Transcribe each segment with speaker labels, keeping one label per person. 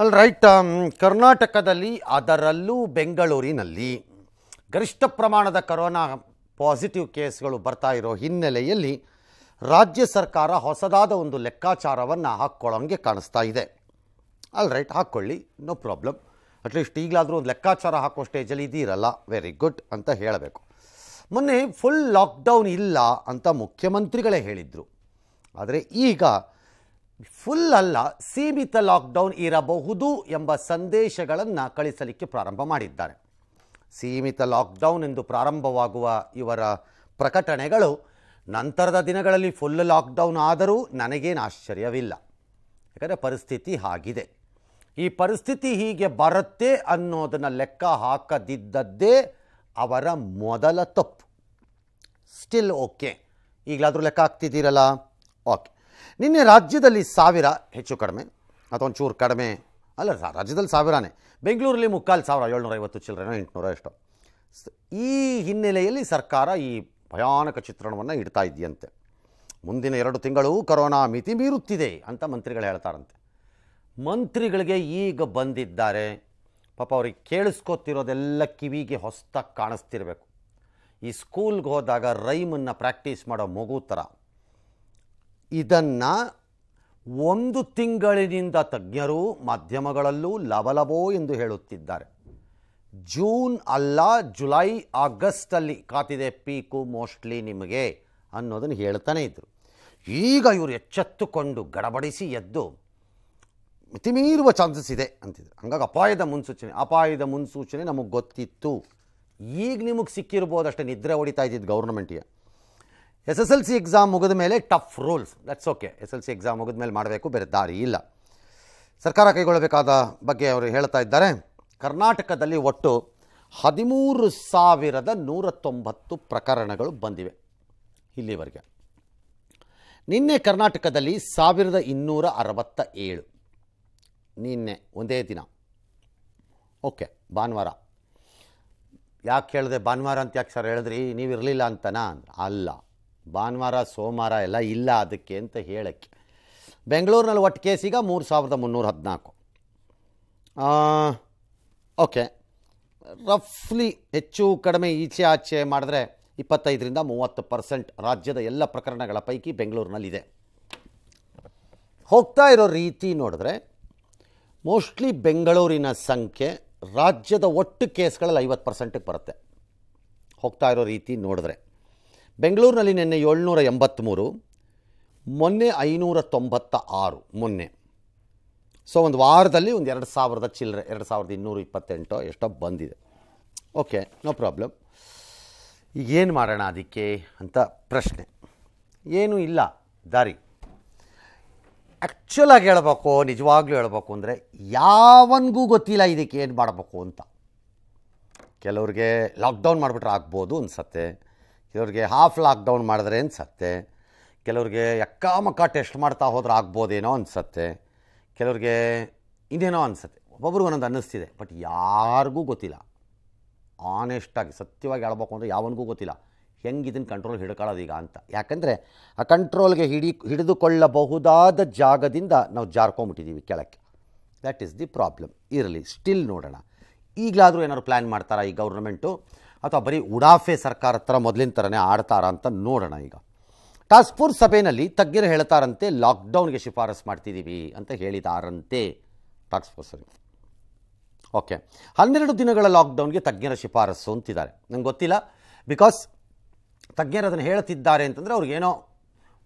Speaker 1: ಅಲ್ಲಿ right um, ಕರ್ನಾಟಕದಲ್ಲಿ ಅದರಲ್ಲೂ ಬೆಂಗಳೂರಿನಲ್ಲಿ ಗರಿಷ್ಠ ಪ್ರಮಾಣದ ಕರೋನಾ ಪಾಸಿಟಿವ್ ಕೇಸ್ಗಳು ಬರ್ತಾ ಇರೋ ಹಿನ್ನೆಲೆಯಲ್ಲಿ ರಾಜ್ಯ ಸರ್ಕಾರ ಹೊಸದಾದ ಒಂದು ಲೆಕ್ಕಾಚಾರವನ್ನು ಹಾಕ್ಕೊಳ್ಳೋಂಗೆ ಕಾಣಿಸ್ತಾ ಇದೆ ಅಲ್ ರೈಟ್ ಹಾಕ್ಕೊಳ್ಳಿ ನೋ ಪ್ರಾಬ್ಲಮ್ ಅಟ್ಲೀಸ್ಟ್ ಈಗಲಾದರೂ ಒಂದು ಲೆಕ್ಕಾಚಾರ ಹಾಕೋ ಸ್ಟೇಜಲ್ಲಿ ಇದೀರಲ್ಲ ವೆರಿ ಗುಡ್ ಅಂತ ಹೇಳಬೇಕು ಮೊನ್ನೆ ಫುಲ್ ಲಾಕ್ಡೌನ್ ಇಲ್ಲ ಅಂತ ಮುಖ್ಯಮಂತ್ರಿಗಳೇ ಹೇಳಿದರು ಆದರೆ ಈಗ ಫುಲ್ ಅಲ್ಲ ಸೀಮಿತ ಲಾಕ್ಡೌನ್ ಇರಬಹುದು ಎಂಬ ಸಂದೇಶಗಳನ್ನು ಕಳಿಸಲಿಕ್ಕೆ ಪ್ರಾರಂಭ ಮಾಡಿದ್ದಾರೆ ಸೀಮಿತ ಲಾಕ್ಡೌನ್ ಎಂದು ಪ್ರಾರಂಭವಾಗುವ ಇವರ ಪ್ರಕಟಣೆಗಳು ನಂತರದ ದಿನಗಳಲ್ಲಿ ಫುಲ್ ಲಾಕ್ಡೌನ್ ಆದರೂ ನನಗೇನು ಆಶ್ಚರ್ಯವಿಲ್ಲ ಯಾಕಂದರೆ ಪರಿಸ್ಥಿತಿ ಆಗಿದೆ ಈ ಪರಿಸ್ಥಿತಿ ಹೀಗೆ ಬರುತ್ತೆ ಅನ್ನೋದನ್ನು ಲೆಕ್ಕ ಹಾಕದಿದ್ದದ್ದೇ ಅವರ ಮೊದಲ ತಪ್ಪು ಸ್ಟಿಲ್ ಓಕೆ ಈಗಲಾದರೂ ಲೆಕ್ಕ ಹಾಕ್ತಿದ್ದೀರಲ್ಲ ಓಕೆ ನಿನ್ನೆ ರಾಜ್ಯದಲ್ಲಿ ಸಾವಿರ ಹೆಚ್ಚು ಕಡಿಮೆ ಅಥವಾ ಒಂಚೂರು ಕಡಿಮೆ ಅಲ್ಲ ರಾಜ್ಯದಲ್ಲಿ ಸಾವಿರಾನೇ ಬೆಂಗಳೂರಲ್ಲಿ ಮುಕ್ಕಾಲು ಸಾವಿರ ಏಳ್ನೂರ ಐವತ್ತು ಚಿಲ್ಲರೆನೋ ಎಂಟುನೂರ ಎಷ್ಟೋ ಈ ಹಿನ್ನೆಲೆಯಲ್ಲಿ ಸರ್ಕಾರ ಈ ಭಯಾನಕ ಚಿತ್ರಣವನ್ನು ಇಡ್ತಾ ಇದೆಯಂತೆ ಮುಂದಿನ ಎರಡು ತಿಂಗಳು ಕರೋನಾ ಮಿತಿ ಮೀರುತ್ತಿದೆ ಅಂತ ಮಂತ್ರಿಗಳು ಹೇಳ್ತಾರಂತೆ ಮಂತ್ರಿಗಳಿಗೆ ಈಗ ಬಂದಿದ್ದಾರೆ ಪಾಪ ಅವ್ರಿಗೆ ಕೇಳಿಸ್ಕೊತಿರೋದೆಲ್ಲ ಕಿವಿಗೆ ಹೊಸ್ತಾಗಿ ಕಾಣಿಸ್ತಿರಬೇಕು ಈ ಸ್ಕೂಲ್ಗೆ ಹೋದಾಗ ರೈಮನ್ನು ಪ್ರಾಕ್ಟೀಸ್ ಮಾಡೋ ಮಗು ಥರ ಇದನ್ನು ಒಂದು ತಿಂಗಳಿನಿಂದ ತಜ್ಞರು ಮಾಧ್ಯಮಗಳಲ್ಲೂ ಲವಲವೋ ಎಂದು ಹೇಳುತ್ತಿದ್ದಾರೆ ಜೂನ್ ಅಲ್ಲ ಜುಲೈ ಆಗಸ್ಟಲ್ಲಿ ಕಾತಿದೆ ಪೀಕು ಮೋಸ್ಟ್ಲಿ ನಿಮಗೆ ಅನ್ನೋದನ್ನು ಹೇಳ್ತಾನೆ ಇದ್ದರು ಈಗ ಇವರು ಎಚ್ಚೆತ್ತುಕೊಂಡು ಗಡಬಡಿಸಿ ಎದ್ದು ಮಿತಿಮೀರುವ ಚಾನ್ಸಸ್ ಇದೆ ಅಂತಿದ್ರು ಹಂಗಾಗಿ ಅಪಾಯದ ಮುನ್ಸೂಚನೆ ಅಪಾಯದ ಮುನ್ಸೂಚನೆ ನಮಗೆ ಗೊತ್ತಿತ್ತು ಈಗ ನಿಮಗೆ ಸಿಕ್ಕಿರ್ಬೋದಷ್ಟೇ ನಿದ್ರೆ ಹೊಡಿತಾ ಇದ್ದಿದ್ದು ಗೌರ್ಮೆಂಟಿಗೆ S S L C exam ಮುಗಿದ ಮೇಲೆ tough rules that's okay S L C exam ಮುಗಿದ ಮೇಲೆ ಮಾಡಬೇಕು ಬೇರೆ ದಾರಿ ಇಲ್ಲ ಸರ್ಕಾರ ಕೈಗೊಳ್ಳಬೇಕಾದ ಬಗ್ಗೆ ಅವರು ಹೇಳ್ತಾ ಇದ್ದಾರೆ ಕರ್ನಾಟಕದಲ್ಲಿ ಒಟ್ಟು ಹದಿಮೂರು ಸಾವಿರದ ನೂರ ತೊಂಬತ್ತು ಪ್ರಕರಣಗಳು ಬಂದಿವೆ ಇಲ್ಲಿವರೆಗೆ ನಿನ್ನೆ ಕರ್ನಾಟಕದಲ್ಲಿ ಸಾವಿರದ ಇನ್ನೂರ ಅರವತ್ತ ಏಳು ನಿನ್ನೆ ಒಂದೇ ದಿನ ಓಕೆ ಭಾನುವಾರ ಯಾಕೆ ಹೇಳಿದೆ ಭಾನುವಾರ ಅಂತ ಯಾಕೆ ಸರ್ ಹೇಳಿದ್ರಿ ನೀವು ಇರಲಿಲ್ಲ ಅಂತನಾ ಅಲ್ಲ ಭಾನುವಾರ ಸೋಮವಾರ ಎಲ್ಲ ಇಲ್ಲ ಅದಕ್ಕೆ ಅಂತ ಹೇಳೋಕ್ಕೆ ಬೆಂಗಳೂರಿನಲ್ಲಿ ಒಟ್ಟು ಕೇಸಿಗೆ ಮೂರು ಸಾವಿರದ ಮುನ್ನೂರ ಹದಿನಾಲ್ಕು ಓಕೆ ರಫ್ಲಿ ಹೆಚ್ಚು ಕಡಿಮೆ ಈಚೆ ಆಚೆ ಮಾಡಿದ್ರೆ ಇಪ್ಪತ್ತೈದರಿಂದ ಮೂವತ್ತು ಪರ್ಸೆಂಟ್ ರಾಜ್ಯದ ಎಲ್ಲ ಪ್ರಕರಣಗಳ ಪೈಕಿ ಬೆಂಗಳೂರಿನಲ್ಲಿದೆ ಹೋಗ್ತಾ ಇರೋ ರೀತಿ ನೋಡಿದ್ರೆ ಮೋಸ್ಟ್ಲಿ ಬೆಂಗಳೂರಿನ ಸಂಖ್ಯೆ ರಾಜ್ಯದ ಒಟ್ಟು ಕೇಸ್ಗಳಲ್ಲಿ ಐವತ್ತು ಪರ್ಸೆಂಟಿಗೆ ಬರುತ್ತೆ ಹೋಗ್ತಾ ಇರೋ ರೀತಿ ನೋಡಿದ್ರೆ ಬೆಂಗಳೂರಿನಲ್ಲಿ ನಿನ್ನೆ ಏಳ್ನೂರ ಎಂಬತ್ತ್ಮೂರು ಮೊನ್ನೆ ಐನೂರ ತೊಂಬತ್ತ ಆರು ಮೊನ್ನೆ ಸೊ ಒಂದು ವಾರದಲ್ಲಿ ಒಂದು ಎರಡು ಸಾವಿರದ ಚಿಲ್ಲರೆ ಎರಡು ಸಾವಿರದ ಇನ್ನೂರ ಇಪ್ಪತ್ತೆಂಟು ಎಷ್ಟೋ ಬಂದಿದೆ ಓಕೆ ನೋ ಪ್ರಾಬ್ಲಮ್ ಈಗ ಏನು ಮಾಡೋಣ ಅದಕ್ಕೆ ಅಂತ ಪ್ರಶ್ನೆ ಏನೂ ಇಲ್ಲ ದಾರಿ ಆ್ಯಕ್ಚುಲಾಗಿ ಹೇಳಬೇಕು ನಿಜವಾಗ್ಲೂ ಹೇಳಬೇಕು ಅಂದರೆ ಯಾವನಿಗೂ ಗೊತ್ತಿಲ್ಲ ಇದಕ್ಕೆ ಏನು ಮಾಡಬೇಕು ಅಂತ ಕೆಲವ್ರಿಗೆ ಲಾಕ್ಡೌನ್ ಮಾಡಿಬಿಟ್ರೆ ಆಗ್ಬೋದು ಅನ್ಸತ್ತೆ ಕೆಲವ್ರಿಗೆ ಹಾಫ್ ಲಾಕ್ಡೌನ್ ಮಾಡಿದ್ರೆ ಅನ್ಸತ್ತೆ ಕೆಲವ್ರಿಗೆ ಎಕ್ಕಾಮಕ್ಕ ಟೆಸ್ಟ್ ಮಾಡ್ತಾ ಹೋದ್ರೆ ಆಗ್ಬೋದೇನೋ ಅನಿಸತ್ತೆ ಕೆಲವ್ರಿಗೆ ಇದೇನೋ ಅನಿಸುತ್ತೆ ಒಬ್ಬೊಬ್ರಿಗೆ ಒಂದೊಂದು ಅನ್ನಿಸ್ತಿದೆ ಬಟ್ ಯಾರಿಗೂ ಗೊತ್ತಿಲ್ಲ ಆನೆಸ್ಟಾಗಿ ಸತ್ಯವಾಗಿ ಹೇಳ್ಬೇಕು ಅಂದರೆ ಯಾವನಿಗೂ ಗೊತ್ತಿಲ್ಲ ಹೆಂಗೆ ಇದನ್ನು ಕಂಟ್ರೋಲ್ ಹಿಡ್ಕೊಳ್ಳೋದೀಗ ಅಂತ ಯಾಕಂದರೆ ಆ ಕಂಟ್ರೋಲ್ಗೆ ಹಿಡಿ ಹಿಡಿದುಕೊಳ್ಳಬಹುದಾದ ಜಾಗದಿಂದ ನಾವು ಜಾರ್ಕೊಂಬಿಟ್ಟಿದ್ದೀವಿ ಕೆಳಕ್ಕೆ ದ್ಯಾಟ್ ಈಸ್ ದಿ ಪ್ರಾಬ್ಲಮ್ ಇರಲಿ ಸ್ಟಿಲ್ ನೋಡೋಣ ಈಗಲಾದರೂ ಏನಾದ್ರು ಪ್ಲ್ಯಾನ್ ಮಾಡ್ತಾರಾ ಈ ಗೌರ್ಮೆಂಟು ಅಥವಾ ಬರೀ ಉಡಾಫೆ ಸರ್ಕಾರ ಥರ ಮೊದಲಿನ ಥರನೇ ಆಡ್ತಾರ ಅಂತ ನೋಡೋಣ ಈಗ ಟಾಸ್ಕ್ ಫೋರ್ಸ್ ಸಭೆಯಲ್ಲಿ ತಜ್ಞರು ಹೇಳ್ತಾರಂತೆ ಲಾಕ್ಡೌನ್ಗೆ ಶಿಫಾರಸು ಮಾಡ್ತಿದ್ದೀವಿ ಅಂತ ಹೇಳಿದಾರಂತೆ ಟಾಸ್ಕ್ ಸಭೆ ಓಕೆ ಹನ್ನೆರಡು ದಿನಗಳ ಲಾಕ್ಡೌನ್ಗೆ ತಜ್ಞರ ಶಿಫಾರಸು ಅಂತಿದ್ದಾರೆ ನಂಗೆ ಗೊತ್ತಿಲ್ಲ ಬಿಕಾಸ್ ತಜ್ಞರು ಅದನ್ನು ಹೇಳ್ತಿದ್ದಾರೆ ಅಂತಂದರೆ ಅವ್ರಿಗೇನೋ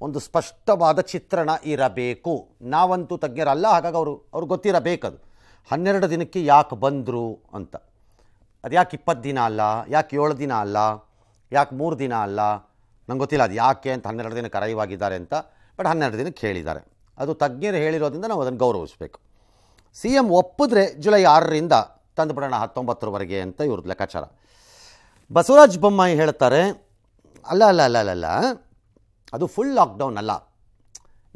Speaker 1: ಒಂದು ಸ್ಪಷ್ಟವಾದ ಚಿತ್ರಣ ಇರಬೇಕು ನಾವಂತೂ ತಜ್ಞರಲ್ಲ ಹಾಗಾಗಿ ಅವರು ಅವ್ರಿಗೆ ಗೊತ್ತಿರಬೇಕದು ಹನ್ನೆರಡು ದಿನಕ್ಕೆ ಯಾಕೆ ಬಂದರು ಅಂತ ಅದು ಯಾಕೆ ಇಪ್ಪತ್ತು ದಿನ ಅಲ್ಲ ಯಾಕೆ ಏಳು ದಿನ ಅಲ್ಲ ಯಾಕೆ ಮೂರು ದಿನ ಅಲ್ಲ ನಂಗೆ ಗೊತ್ತಿಲ್ಲ ಅದು ಯಾಕೆ ಅಂತ ಹನ್ನೆರಡು ದಿನ ಆಗಿದ್ದಾರೆ ಅಂತ ಬಟ್ ಹನ್ನೆರಡು ದಿನಕ್ಕೆ ಹೇಳಿದ್ದಾರೆ ಅದು ತಜ್ಞರು ಹೇಳಿರೋದ್ರಿಂದ ನಾವು ಅದನ್ನು ಗೌರವಿಸಬೇಕು ಸಿ ಎಂ ಒಪ್ಪಿದ್ರೆ ಜುಲೈ ಆರರಿಂದ ತಂದುಬಿಡೋಣ ಹತ್ತೊಂಬತ್ತರವರೆಗೆ ಅಂತ ಇವ್ರದ್ದು ಲೆಕ್ಕಾಚಾರ ಬಸವರಾಜ ಬೊಮ್ಮಾಯಿ ಹೇಳ್ತಾರೆ ಅಲ್ಲ ಅಲ್ಲ ಅಲ್ಲ ಅಲ್ಲ ಅದು ಫುಲ್ ಲಾಕ್ಡೌನ್ ಅಲ್ಲ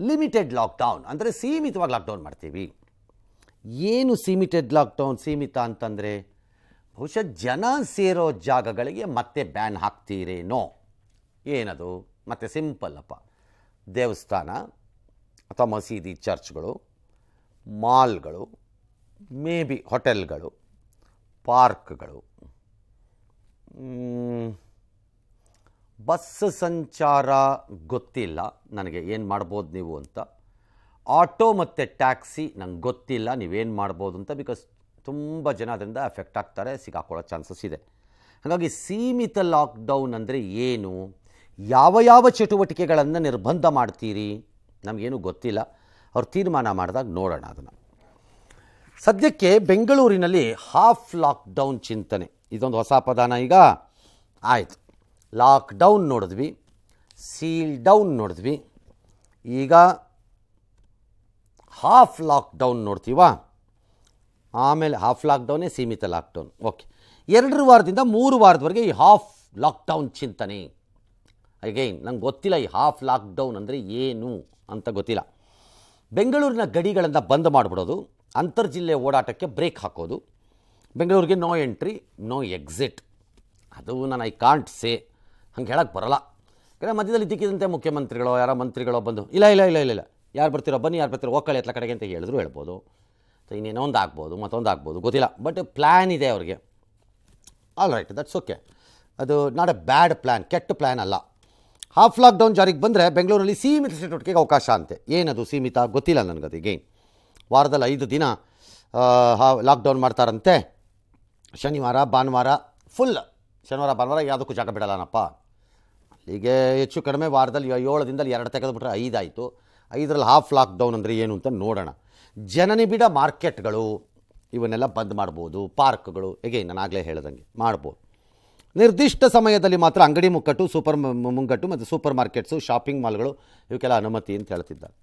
Speaker 1: ಲಿಮಿಟೆಡ್ ಲಾಕ್ಡೌನ್ ಅಂದರೆ ಸೀಮಿತವಾಗಿ ಲಾಕ್ಡೌನ್ ಮಾಡ್ತೀವಿ ಏನು ಸೀಮಿಟೆಡ್ ಲಾಕ್ಡೌನ್ ಸೀಮಿತ ಅಂತಂದರೆ ಬಹುಶಃ ಜನ ಸೇರೋ ಜಾಗಗಳಿಗೆ ಮತ್ತೆ ಬ್ಯಾನ್ ಹಾಕ್ತೀರೇನೋ ಏನದು ಮತ್ತೆ ಸಿಂಪಲ್ ಅಪ್ಪ ದೇವಸ್ಥಾನ ಅಥವಾ ಮಸೀದಿ ಚರ್ಚ್ಗಳು ಮಾಲ್ಗಳು ಮೇ ಬಿ ಹೋಟೆಲ್ಗಳು ಪಾರ್ಕ್ಗಳು ಬಸ್ ಸಂಚಾರ ಗೊತ್ತಿಲ್ಲ ನನಗೆ ಏನು ಮಾಡ್ಬೋದು ನೀವು ಅಂತ ಆಟೋ ಮತ್ತು ಟ್ಯಾಕ್ಸಿ ನಂಗೆ ಗೊತ್ತಿಲ್ಲ ನೀವೇನು ಮಾಡ್ಬೋದು ಅಂತ ಬಿಕಾಸ್ ತುಂಬ ಜನ ಅದರಿಂದ ಎಫೆಕ್ಟ್ ಆಗ್ತಾರೆ ಸಿಗಾಕೊಳ್ಳೋ ಚಾನ್ಸಸ್ ಇದೆ ಹಾಗಾಗಿ ಸೀಮಿತ ಲಾಕ್ಡೌನ್ ಅಂದರೆ ಏನು ಯಾವ ಯಾವ ಚಟುವಟಿಕೆಗಳನ್ನು ನಿರ್ಬಂಧ ಮಾಡ್ತೀರಿ ನಮಗೇನು ಗೊತ್ತಿಲ್ಲ ಅವ್ರು ತೀರ್ಮಾನ ಮಾಡಿದಾಗ ನೋಡೋಣ ಅದನ್ನು ಸದ್ಯಕ್ಕೆ ಬೆಂಗಳೂರಿನಲ್ಲಿ ಹಾಫ್ ಲಾಕ್ಡೌನ್ ಚಿಂತನೆ ಇದೊಂದು ಹೊಸ ಪದಾನ ಈಗ ಆಯಿತು ಲಾಕ್ಡೌನ್ ನೋಡಿದ್ವಿ ಸೀಲ್ ಡೌನ್ ನೋಡಿದ್ವಿ ಈಗ ಹಾಫ್ ಲಾಕ್ಡೌನ್ ನೋಡ್ತೀವಾ ಆಮೇಲೆ ಹಾಫ್ ಲಾಕ್ಡೌನೇ ಸೀಮಿತ ಲಾಕ್ಡೌನ್ ಓಕೆ ಎರಡು ವಾರದಿಂದ ಮೂರು ವಾರದವರೆಗೆ ಈ ಹಾಫ್ ಲಾಕ್ಡೌನ್ ಚಿಂತನೆ ಅಗೈನ್ ನಂಗೆ ಗೊತ್ತಿಲ್ಲ ಈ ಹಾಫ್ ಲಾಕ್ಡೌನ್ ಅಂದರೆ ಏನು ಅಂತ ಗೊತ್ತಿಲ್ಲ ಬೆಂಗಳೂರಿನ ಗಡಿಗಳನ್ನು ಬಂದ್ ಮಾಡಿಬಿಡೋದು ಜಿಲ್ಲೆ ಓಡಾಟಕ್ಕೆ ಬ್ರೇಕ್ ಹಾಕೋದು ಬೆಂಗಳೂರಿಗೆ ನೋ ಎಂಟ್ರಿ ನೋ ಎಕ್ಸಿಟ್ ಅದು ನಾನು ಐ ಕಾಂಟ್ ಸೇ ಹಂಗೆ ಹೇಳಕ್ಕೆ ಬರಲ್ಲ ಯಾಕಂದರೆ ಮಧ್ಯದಲ್ಲಿ ದಿಕ್ಕಿದಂತೆ ಮುಖ್ಯಮಂತ್ರಿಗಳೋ ಯಾರೋ ಮಂತ್ರಿಗಳೋ ಬಂದು ಇಲ್ಲ ಇಲ್ಲ ಇಲ್ಲ ಇಲ್ಲ ಇಲ್ಲ ಯಾರು ಬರ್ತೀರೋ ಬನ್ನಿ ಯಾರು ಬರ್ತೀರೋ ಒಕ್ಕಳೆ ಎತ್ಲ ಕಡೆಗೆ ಅಂತ ಹೇಳಿದ್ರು ಹೇಳ್ಬೋದು ಸೊ ಇನ್ನೇನೋ ಒಂದು ಆಗ್ಬೋದು ಮತ್ತೊಂದು ಆಗ್ಬೋದು ಗೊತ್ತಿಲ್ಲ ಬಟ್ ಪ್ಲ್ಯಾನ್ ಇದೆ ಅವ್ರಿಗೆ ಆಲ್ ರೈಟ್ ದಟ್ಸ್ ಓಕೆ ಅದು ನಾಟ್ ಎ ಬ್ಯಾಡ್ ಪ್ಲ್ಯಾನ್ ಕೆಟ್ಟ ಪ್ಲ್ಯಾನ್ ಅಲ್ಲ ಹಾಫ್ ಲಾಕ್ಡೌನ್ ಜಾರಿಗೆ ಬಂದರೆ ಬೆಂಗಳೂರಲ್ಲಿ ಸೀಮಿತ ಚಟುವಟಿಕೆಗೆ ಅವಕಾಶ ಅಂತೆ ಏನದು ಸೀಮಿತ ಗೊತ್ತಿಲ್ಲ ನನಗದು ಗೇನ್ ವಾರದಲ್ಲಿ ಐದು ದಿನ ಹಾ ಲಾಕ್ಡೌನ್ ಮಾಡ್ತಾರಂತೆ ಶನಿವಾರ ಭಾನುವಾರ ಫುಲ್ ಶನಿವಾರ ಭಾನುವಾರ ಯಾವುದಕ್ಕೂ ಜಾಗ ಬಿಡಲ್ಲನಪ್ಪ ಅಲ್ಲಿಗೆ ಹೆಚ್ಚು ಕಡಿಮೆ ವಾರದಲ್ಲಿ ದಿನದಲ್ಲಿ ಎರಡು ತೆಗೆದುಬಿಟ್ರೆ ಐದಾಯಿತು ಐದರಲ್ಲಿ ಹಾಫ್ ಲಾಕ್ಡೌನ್ ಅಂದರೆ ಏನು ಅಂತ ನೋಡೋಣ ಜನನಿಬಿಡ ಮಾರ್ಕೆಟ್ಗಳು ಇವನ್ನೆಲ್ಲ ಬಂದ್ ಮಾಡ್ಬೋದು ಪಾರ್ಕ್ಗಳು ಹೇಗೆ ನಾನು ಆಗಲೇ ಹೇಳ್ದಂಗೆ ಮಾಡ್ಬೋದು ನಿರ್ದಿಷ್ಟ ಸಮಯದಲ್ಲಿ ಮಾತ್ರ ಅಂಗಡಿ ಮುಕ್ಕಟ್ಟು ಸೂಪರ್ ಮುಂಗಟ್ಟು ಮತ್ತು ಸೂಪರ್ ಮಾರ್ಕೆಟ್ಸು ಶಾಪಿಂಗ್ ಮಾಲ್ಗಳು ಇವಕ್ಕೆಲ್ಲ ಅನುಮತಿ ಅಂತ ಹೇಳ್ತಿದ್ದಾರೆ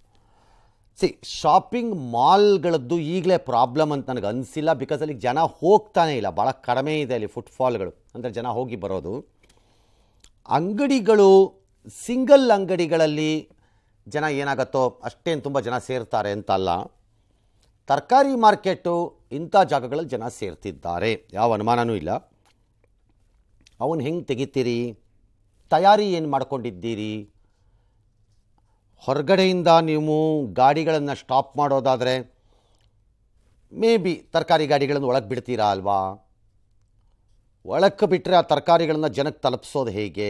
Speaker 1: ಸಿ ಶಾಪಿಂಗ್ ಮಾಲ್ಗಳದ್ದು ಈಗಲೇ ಪ್ರಾಬ್ಲಮ್ ಅಂತ ನನಗೆ ಅನಿಸಿಲ್ಲ ಬಿಕಾಸ್ ಅಲ್ಲಿ ಜನ ಹೋಗ್ತಾನೆ ಇಲ್ಲ ಭಾಳ ಕಡಿಮೆ ಇದೆ ಅಲ್ಲಿ ಫುಟ್ಫಾಲ್ಗಳು ಅಂದರೆ ಜನ ಹೋಗಿ ಬರೋದು ಅಂಗಡಿಗಳು ಸಿಂಗಲ್ ಅಂಗಡಿಗಳಲ್ಲಿ ಜನ ಏನಾಗತ್ತೋ ಅಷ್ಟೇನು ತುಂಬ ಜನ ಸೇರ್ತಾರೆ ಅಂತಲ್ಲ ತರಕಾರಿ ಮಾರ್ಕೆಟು ಇಂಥ ಜಾಗಗಳಲ್ಲಿ ಜನ ಸೇರ್ತಿದ್ದಾರೆ ಯಾವ ಅನುಮಾನವೂ ಇಲ್ಲ ಅವನು ಹೆಂಗೆ ತೆಗಿತೀರಿ ತಯಾರಿ ಏನು ಮಾಡ್ಕೊಂಡಿದ್ದೀರಿ ಹೊರಗಡೆಯಿಂದ ನೀವು ಗಾಡಿಗಳನ್ನು ಸ್ಟಾಪ್ ಮಾಡೋದಾದರೆ ಮೇ ಬಿ ತರಕಾರಿ ಗಾಡಿಗಳನ್ನು ಒಳಗೆ ಬಿಡ್ತೀರಾ ಅಲ್ವಾ ಒಳಕ್ಕೆ ಬಿಟ್ಟರೆ ಆ ತರಕಾರಿಗಳನ್ನು ಜನಕ್ಕೆ ತಲುಪಿಸೋದು ಹೇಗೆ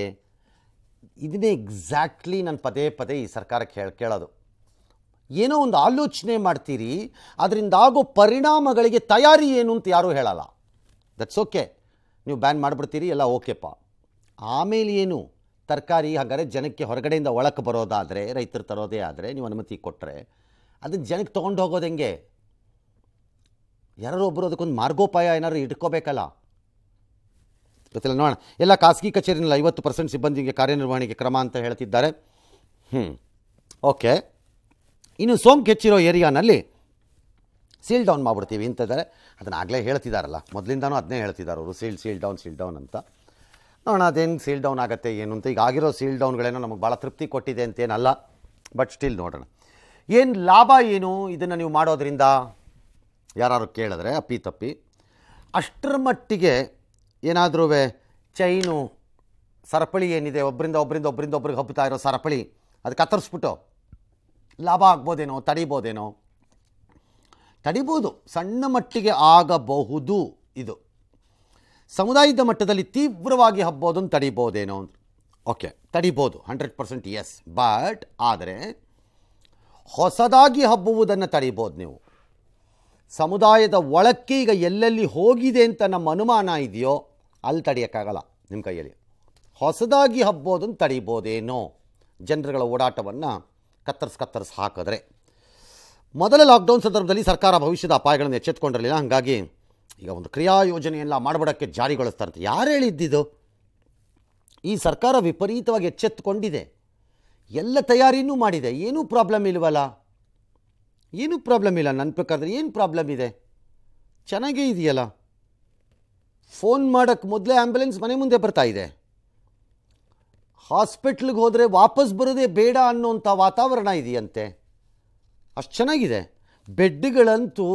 Speaker 1: ಇದನ್ನೇ ಎಕ್ಸಾಕ್ಟ್ಲಿ ನಾನು ಪದೇ ಪದೇ ಈ ಸರ್ಕಾರಕ್ಕೆ ಹೇಳಿ ಕೇಳೋದು ಏನೋ ಒಂದು ಆಲೋಚನೆ ಮಾಡ್ತೀರಿ ಅದರಿಂದ ಆಗೋ ಪರಿಣಾಮಗಳಿಗೆ ತಯಾರಿ ಏನು ಅಂತ ಯಾರೂ ಹೇಳಲ್ಲ ದಟ್ಸ್ ಓಕೆ ನೀವು ಬ್ಯಾನ್ ಮಾಡಿಬಿಡ್ತೀರಿ ಎಲ್ಲ ಓಕೆಪ್ಪ ಆಮೇಲೆ ಏನು ತರಕಾರಿ ಹಾಗಾದರೆ ಜನಕ್ಕೆ ಹೊರಗಡೆಯಿಂದ ಒಳಕ್ಕೆ ಬರೋದಾದರೆ ರೈತರು ತರೋದೇ ಆದರೆ ನೀವು ಅನುಮತಿ ಕೊಟ್ಟರೆ ಅದನ್ನು ಜನಕ್ಕೆ ತೊಗೊಂಡು ಹೋಗೋದು ಹೆಂಗೆ ಯಾರೋ ಒಬ್ಬರು ಅದಕ್ಕೊಂದು ಮಾರ್ಗೋಪಾಯ ಏನಾದ್ರು ಇಟ್ಕೋಬೇಕಲ್ಲ ಗೊತ್ತಿಲ್ಲ ನೋಡೋಣ ಎಲ್ಲ ಖಾಸಗಿ ಕಚೇರಿನಲ್ಲಿ ಐವತ್ತು ಪರ್ಸೆಂಟ್ ಸಿಬ್ಬಂದಿಗೆ ಕಾರ್ಯನಿರ್ವಹಣೆಗೆ ಕ್ರಮ ಅಂತ ಹೇಳ್ತಿದ್ದಾರೆ ಹ್ಞೂ ಓಕೆ ಇನ್ನು ಸೋಂಕು ಹೆಚ್ಚಿರೋ ಏರಿಯಾನಲ್ಲಿ ಸೀಲ್ ಡೌನ್ ಮಾಡಿಬಿಡ್ತೀವಿ ಇಂತಿದ್ದಾರೆ ಅದನ್ನು ಆಗಲೇ ಹೇಳ್ತಿದ್ದಾರಲ್ಲ ಮೊದಲಿಂದನೂ ಅದನ್ನೇ ಹೇಳ್ತಿದ್ದಾರೆ ಅವರು seal seal down seal down ಅಂತ ನೋಡೋಣ ಅದೇನು ಸೀಲ್ ಡೌನ್ ಆಗುತ್ತೆ ಏನು ಅಂತ ಈಗ ಆಗಿರೋ ಸೀಲ್ ಡೌನ್ಗಳೇನೋ ನಮಗೆ ಭಾಳ ತೃಪ್ತಿ ಕೊಟ್ಟಿದೆ ಅಂತೇನಲ್ಲ ಬಟ್ ಸ್ಟಿಲ್ ನೋಡೋಣ ಏನು ಲಾಭ ಏನು ಇದನ್ನು ನೀವು ಮಾಡೋದ್ರಿಂದ ಯಾರು ಕೇಳಿದ್ರೆ ಅಪ್ಪಿ ತಪ್ಪಿ ಅಷ್ಟರ ಮಟ್ಟಿಗೆ ಏನಾದರೂ ಚೈನು ಸರಪಳಿ ಏನಿದೆ ಒಬ್ಬರಿಂದ ಒಬ್ಬರಿಂದ ಒಬ್ಬರಿಂದ ಒಬ್ರಿಗೆ ಹಬ್ಬುತ್ತಾ ಇರೋ ಸರಪಳಿ ಅದು ಕತ್ತರಿಸ್ಬಿಟ್ಟು ಲಾಭ ಆಗ್ಬೋದೇನೋ ತಡಿಬೋದೇನೋ ತಡಿಬೋದು ಸಣ್ಣ ಮಟ್ಟಿಗೆ ಆಗಬಹುದು ಇದು ಸಮುದಾಯದ ಮಟ್ಟದಲ್ಲಿ ತೀವ್ರವಾಗಿ ಹಬ್ಬೋದನ್ನು ತಡಿಬೋದೇನೋ ಓಕೆ ತಡಿಬೋದು ಹಂಡ್ರೆಡ್ ಪರ್ಸೆಂಟ್ ಎಸ್ ಬಟ್ ಆದರೆ ಹೊಸದಾಗಿ ಹಬ್ಬುವುದನ್ನು ತಡಿಬೋದು ನೀವು ಸಮುದಾಯದ ಒಳಕ್ಕೆ ಈಗ ಎಲ್ಲೆಲ್ಲಿ ಹೋಗಿದೆ ಅಂತ ನಮ್ಮ ಅನುಮಾನ ಇದೆಯೋ ಅಲ್ಲಿ ತಡೆಯೋಕ್ಕಾಗಲ್ಲ ನಿಮ್ಮ ಕೈಯಲ್ಲಿ ಹೊಸದಾಗಿ ಹಬ್ಬೋದನ್ನು ತಡಿಬೋದೇನೋ ಜನರುಗಳ ಓಡಾಟವನ್ನು ಕತ್ತರಿಸಿ ಕತ್ತರಿಸಿ ಹಾಕಿದ್ರೆ ಮೊದಲ ಲಾಕ್ಡೌನ್ ಸಂದರ್ಭದಲ್ಲಿ ಸರ್ಕಾರ ಭವಿಷ್ಯದ ಅಪಾಯಗಳನ್ನು ಎಚ್ಚೆತ್ಕೊಂಡಿರಲಿಲ್ಲ ಹಾಗಾಗಿ ಈಗ ಒಂದು ಕ್ರಿಯಾ ಯೋಜನೆಯೆಲ್ಲ ಮಾಡ್ಬಿಡೋಕ್ಕೆ ಜಾರಿಗೊಳಿಸ್ತಾರಂತೆ ಯಾರು ಹೇಳಿದ್ದಿದ್ದು ಈ ಸರ್ಕಾರ ವಿಪರೀತವಾಗಿ ಎಚ್ಚೆತ್ತುಕೊಂಡಿದೆ ಎಲ್ಲ ತಯಾರಿನೂ ಮಾಡಿದೆ ಏನೂ ಪ್ರಾಬ್ಲಮ್ ಇಲ್ವಲ್ಲ ಏನೂ ಪ್ರಾಬ್ಲಮ್ ಇಲ್ಲ ನನ್ನ ಪ್ರಕಾರದಲ್ಲಿ ಏನು ಪ್ರಾಬ್ಲಮ್ ಇದೆ ಚೆನ್ನಾಗೇ ಇದೆಯಲ್ಲ ಫೋನ್ ಮಾಡೋಕ್ಕೆ ಮೊದಲೇ ಆ್ಯಂಬುಲೆನ್ಸ್ ಮನೆ ಮುಂದೆ ಬರ್ತಾ ಇದೆ ಹಾಸ್ಪಿಟ್ಲಿಗೆ ಹೋದರೆ ವಾಪಸ್ ಬರೋದೇ ಬೇಡ ಅನ್ನೋಂಥ ವಾತಾವರಣ ಇದೆಯಂತೆ ಅಷ್ಟು ಚೆನ್ನಾಗಿದೆ ಬೆಡ್ಗಳಂತೂ